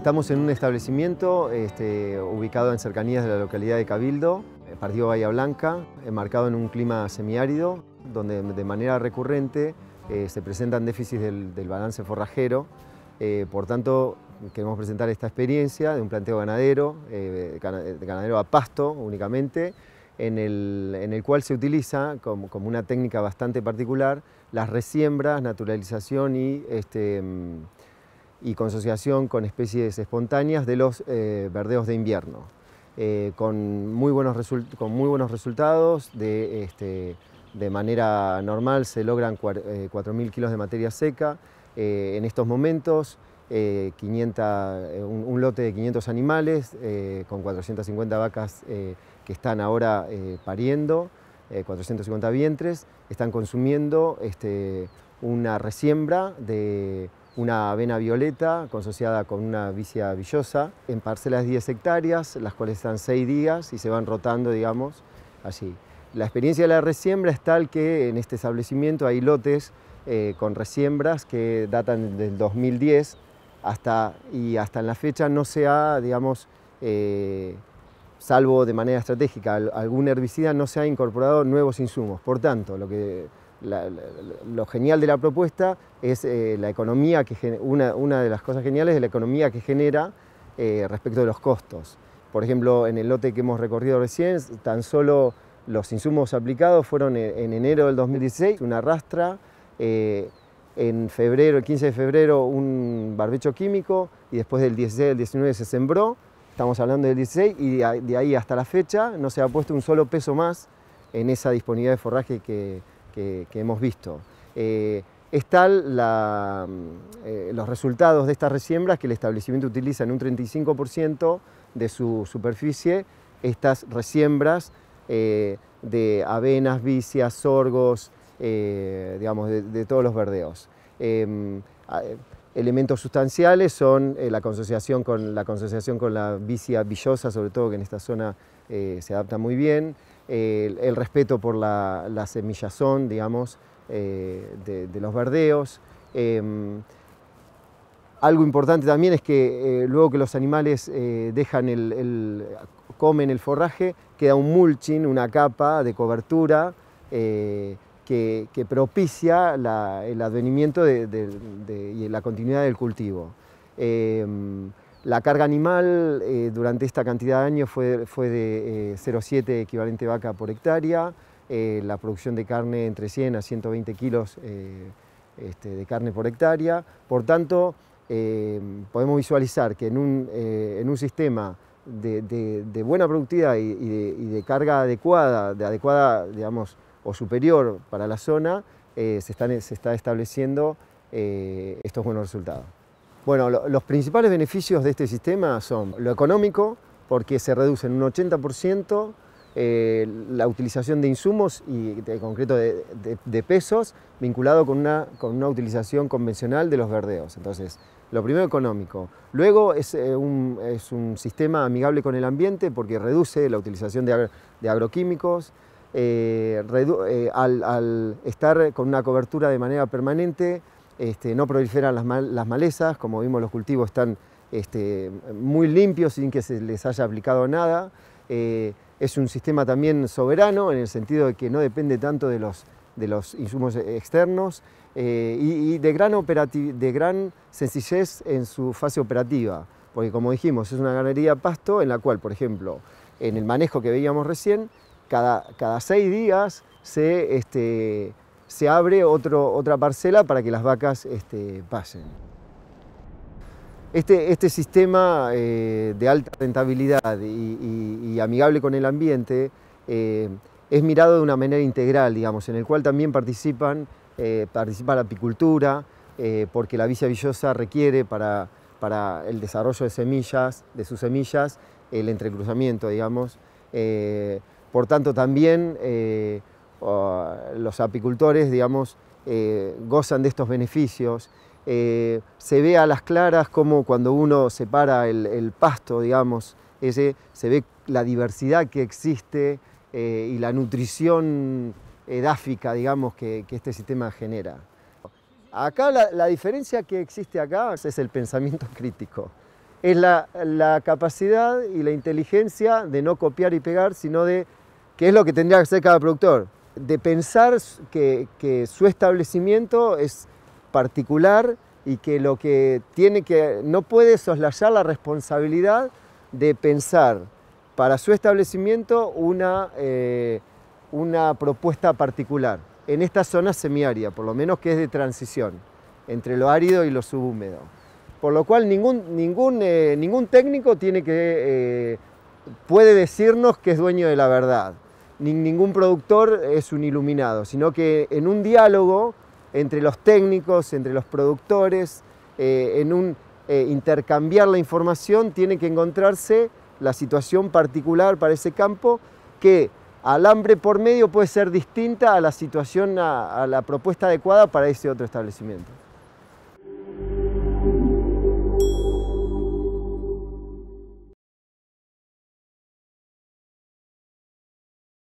Estamos en un establecimiento este, ubicado en cercanías de la localidad de Cabildo, eh, partido Bahía Blanca, enmarcado en un clima semiárido, donde de manera recurrente eh, se presentan déficits del, balance forrajero. Eh, por tanto, queremos presentar esta experiencia de un planteo ganadero, de ganadero a pasto únicamente, en el, cual se utiliza como, una técnica bastante particular las resiembras, naturalización y este, mm, y con asociación con especies espontáneas de los eh, verdeos de invierno, eh, con, muy buenos con, muy buenos resultados. De, este, de manera normal se logran 4.000 eh, kilos de materia seca en estos momentos, 500, un, lote de 500 animales con 450 vacas que están ahora pariendo, 450 vientres, están consumiendo este, una resiembra de una avena violeta consociada con una vicia villosa en parcelas de 10 hectáreas, las cuales están 6 días y se van rotando, digamos, así La experiencia de la resiembra es tal que en este establecimiento hay lotes eh, con resiembras que datan del 2010 hasta, y hasta en la fecha no se ha, digamos, eh, salvo de manera estratégica, algún herbicida no se ha incorporado nuevos insumos. Por tanto, lo que lo genial de la propuesta es eh, la economía que una, una, de las cosas geniales es la economía que genera eh, respecto de los costos. Por ejemplo, en el lote que hemos recorrido recién, tan solo los insumos aplicados fueron en, enero del 2016 una rastra, eh, en febrero, el 15 de febrero un barbecho químico y después del 16 del 19 se sembró, estamos hablando del 16 y de ahí hasta la fecha no se ha puesto un solo peso más en esa disponibilidad de forraje que, que, hemos visto. Eh, es tal mm, eh, los resultados de estas resiembras que el establecimiento utiliza en un 35% de su superficie estas resiembras eh, de avenas, vicias, sorgos, digamos, de, todos los verdeos em, elementos sustanciales son la, consociación con, la consociación con la vicia villosa, sobre todo que en esta zona se adapta muy bien, el, respeto por la, la semillazón, digamos, eh, de, los verdeos. Em, algo importante también es que eh, luego que los animales eh, dejan el, comen el forraje, queda un mulching, una capa de cobertura que, propicia el advenimiento de, y la continuidad del cultivo. Em, la carga animal eh, durante esta cantidad de años fue, fue de 0,7 eh, equivalente vaca por hectárea, eh, la producción de carne entre 100 a 120 kilos este, de carne por hectárea. Por tanto, podemos visualizar que en un, sistema de, buena productividad y, de, carga adecuada, de adecuada, digamos, o superior para la zona, se, están, se está estableciendo estos buenos resultados. Bueno, los principales beneficios de este sistema son lo económico, porque se reduce en un 80% eh, la utilización de insumos y de, en concreto de, pesos vinculado con una, utilización convencional de los verdeos. Entonces, lo primero económico. Luego es, eh, un, sistema amigable con el ambiente porque reduce la utilización de, agroquímicos. Eh, al estar con una cobertura de manera permanente, este, no proliferan las, malezas, como vimos los cultivos están este, muy limpios sin que se les haya aplicado nada. Eh, es un sistema también soberano en el sentido de que no depende tanto de los, insumos externos eh, y, de, gran sencillez en su fase operativa, porque como dijimos, es una ganadería pasto en la cual, por ejemplo, en el manejo que veíamos recién, cada, seis días se... Este, se abre otra parcela para que las vacas este, pasen. Este, este sistema eh, de alta rentabilidad y, amigable con el ambiente eh, es mirado de una manera integral, digamos, en el cual también participan, eh, participa la apicultura, porque la Villa Villosa requiere para, para el desarrollo de semillas, de sus semillas, el entrecruzamiento, digamos. por tanto, también los apicultores, digamos, eh, gozan de estos beneficios. Eh, se ve a las claras como cuando uno separa el, pasto, digamos, ese, se ve la diversidad que existe eh, y la nutrición edáfica, digamos, que, este sistema genera. Acá la, diferencia que existe acá es el pensamiento crítico. Es la, capacidad y la inteligencia de no copiar y pegar, sino de qué es lo que tendría que hacer cada productor de pensar que, su establecimiento es particular y que lo que tiene que, no puede soslayar la responsabilidad de pensar para su establecimiento una, eh, una propuesta particular, en esta zona semiárida, por lo menos que es de transición, entre lo árido y lo subhúmedo. Por lo cual ningún, ningún, eh, técnico tiene que, eh, puede decirnos que es dueño de la verdad ningún productor es un iluminado, sino que en un diálogo entre los técnicos, entre los productores, eh, en un eh, intercambiar la información, tiene que encontrarse la situación particular para ese campo que al hambre por medio puede ser distinta a la situación, a la propuesta adecuada para ese otro establecimiento.